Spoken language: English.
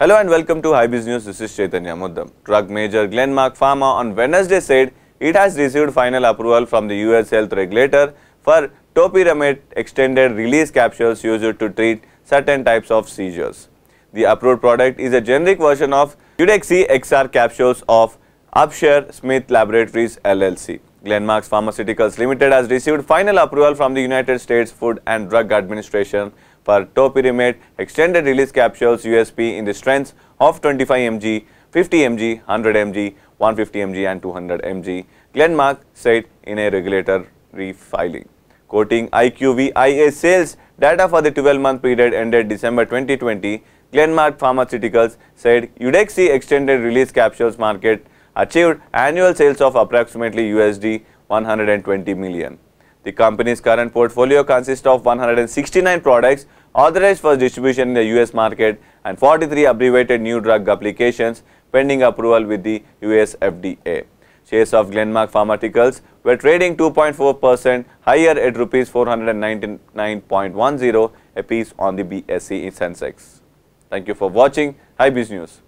Hello and welcome to High News. This is Chaitanya Muddam. Drug major Glenmark Pharma on Wednesday said it has received final approval from the US health regulator for topiramate extended release capsules used to treat certain types of seizures. The approved product is a generic version of Udexi XR capsules of Upshare Smith Laboratories LLC. Glenmark Pharmaceuticals Limited has received final approval from the United States Food and Drug Administration for topiramate extended release capsules USP in the strengths of 25 mg, 50 mg, 100 mg, 150 mg and 200 mg. Glenmark said in a regulatory filing. Quoting IQVIA sales data for the 12-month period ended December 2020, Glenmark Pharmaceuticals said Udexi extended release capsules market achieved annual sales of approximately USD 120 million. The company's current portfolio consists of 169 products authorized for distribution in the US market and 43 abbreviated new drug applications pending approval with the US FDA. Shares of Glenmark Pharmaceuticals were trading 2.4% higher at rupees 499.10 a piece on the BSE Sensex. Thank you for watching. Hi News.